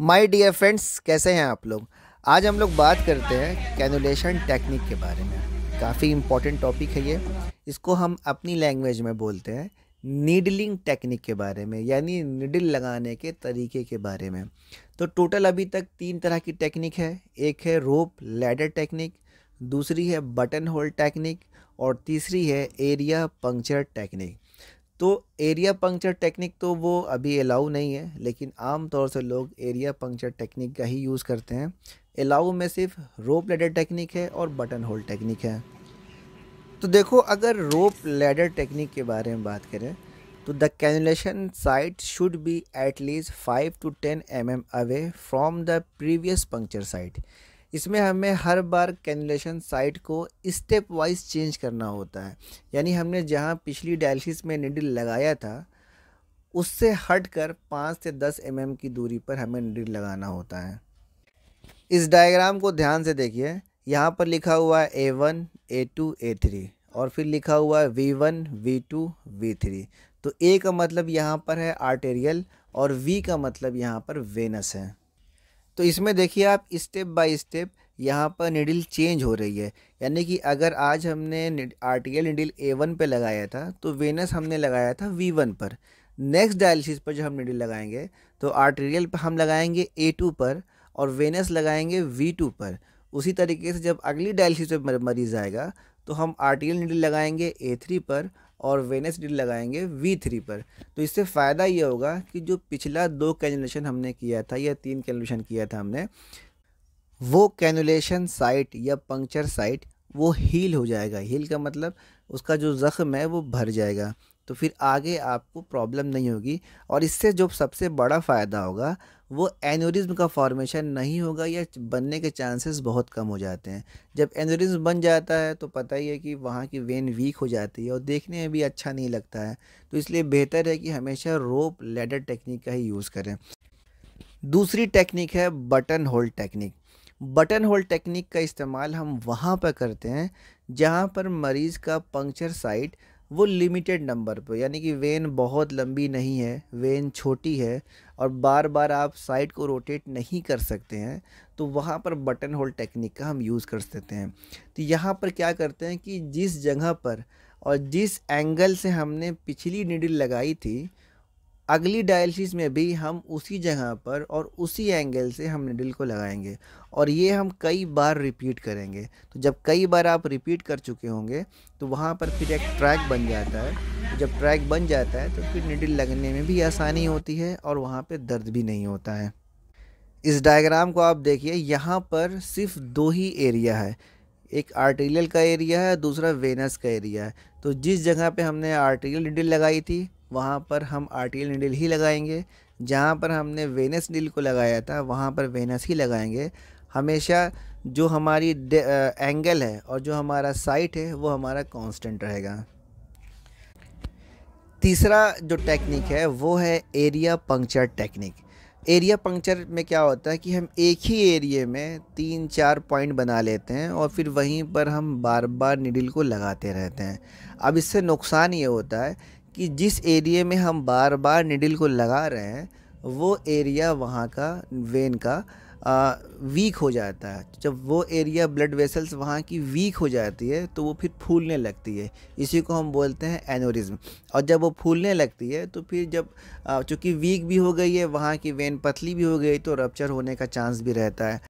my dear friends कैसे हैं आप लोग आज हम लोग बात करते हैं कैनुलेशन टेक्निक के बारे में काफ़ी इम्पोर्टेंट टॉपिक है ये इसको हम अपनी लैंग्वेज में बोलते हैं नीडलिंग टेक्निक के बारे में यानी निडल लगाने के तरीके के बारे में तो टोटल अभी तक तीन तरह की टेक्निक है एक है रोप लैडर टेक्निक दूसरी है बटन होल टेक्निक और तीसरी है एरिया पंक्चर टेक्निक तो एरिया पंक्चर टेक्निक तो वो अभी अलाउ नहीं है लेकिन आम तौर से लोग एरिया पंक्चर टेक्निक का ही यूज़ करते हैं अलाउ में सिर्फ रोप लेडर टेक्निक है और बटन होल टेक्निक है तो देखो अगर रोप लेडर टेक्निक के बारे में बात करें तो the cannulation site should be at least five to ten m m away from the previous puncture site इसमें हमें हर बार कैनुलेशन साइट को स्टेप वाइज चेंज करना होता है यानी हमने जहाँ पिछली डायलिसिस में निडिल लगाया था उससे हट कर पाँच से दस एम mm की दूरी पर हमें निडिल लगाना होता है इस डायग्राम को ध्यान से देखिए यहाँ पर लिखा हुआ है A one A two A three और फिर लिखा हुआ है V one V two V three तो ए का मतलब यहाँ पर है आर्टेरियल और वी का मतलब यहाँ पर वेनस है तो इसमें देखिए आप स्टेप बाय स्टेप यहाँ पर निडिल चेंज हो रही है यानी कि अगर आज हमने R T L needle A one पर लगाया था तो वेनस हमने लगाया था वी वन पर नेक्स्ट डायलिसिस पर जब हम निडिल लगाएंगे तो आर्टेरियल पर हम लगाएंगे ए टू पर और वेनस लगाएंगे वी टू पर उसी तरीके से जब अगली डायलिसिस पर मरीज़ आएगा तो हम आर्टेरियल निडिल लगाएंगे ए थ्री पर और वेनस डी लगाएंगे वी थ्री पर तो इससे फ़ायदा ये होगा कि जो पिछला दो कैनुलेशन हमने किया था या तीन कैनुलेशन किया था हमने वो कैनुलेशन साइट या पंक्चर साइट वो हील हो जाएगा हील का मतलब उसका जो जख़्म है वो भर जाएगा तो फिर आगे आपको प्रॉब्लम नहीं होगी और इससे जो सबसे बड़ा फ़ायदा होगा वो एनोरिज्म का फॉर्मेशन नहीं होगा या बनने के चांसेस बहुत कम हो जाते हैं जब एनोरिज्म बन जाता है तो पता ही है कि वहाँ की वेन वीक हो जाती है और देखने में भी अच्छा नहीं लगता है तो इसलिए बेहतर है कि हमेशा रोप लेडर टेक्निक का ही यूज़ करें दूसरी टेक्निक है button hold technique button hole technique का इस्तेमाल हम वहाँ पर करते हैं जहाँ पर मरीज़ का पंक्चर साइट वो लिमिटेड नंबर पर यानी कि वेन बहुत लंबी नहीं है वेन छोटी है और बार बार आप साइड को रोटेट नहीं कर सकते हैं तो वहाँ पर बटन होल टेक्निक का हम यूज़ कर सकते हैं तो यहाँ पर क्या करते हैं कि जिस जगह पर और जिस एंगल से हमने पिछली निडिल लगाई थी अगली डायलिसिस में भी हम उसी जगह पर और उसी एंगल से हम निडल को लगाएंगे और ये हम कई बार रिपीट करेंगे तो जब कई बार आप रिपीट कर चुके होंगे तो वहाँ पर फिर एक ट्रैक बन जाता है तो जब ट्रैक बन जाता है तो फिर निडल लगने में भी आसानी होती है और वहाँ पर दर्द भी नहीं होता है इस डायग्राम को आप देखिए यहाँ पर सिर्फ दो ही एरिया है एक आर्टेरियल का एरिया है दूसरा वेनस का एरिया है तो जिस जगह पे हमने आर्टेरियल निडल लगाई थी वहाँ पर हम आर्टिकल नीडल ही लगाएंगे जहाँ पर हमने वेनस नील को लगाया था वहाँ पर वेनस ही लगाएंगे हमेशा जो हमारी एंगल है और जो हमारा साइट है वो हमारा कांस्टेंट रहेगा तीसरा जो टेक्निक है वो है area puncture technique area puncture में क्या होता है कि हम एक ही एरिए में तीन चार पॉइंट बना लेते हैं और फिर वहीं पर हम बार बार निडिल को लगाते रहते हैं अब इससे नुकसान ये होता है कि जिस एरिए में हम बार बार निडिल को लगा रहे हैं वो एरिया वहाँ का वेन का आ, वीक हो जाता है जब वो एरिया ब्लड वेसल्स वहाँ की वीक हो जाती है तो वो फिर फूलने लगती है इसी को हम बोलते हैं एनोरिज्म और जब वो फूलने लगती है तो फिर जब चूँकि वीक भी हो गई है वहाँ की वेन पतली भी हो गई तो रपच्चर होने का चांस भी रहता है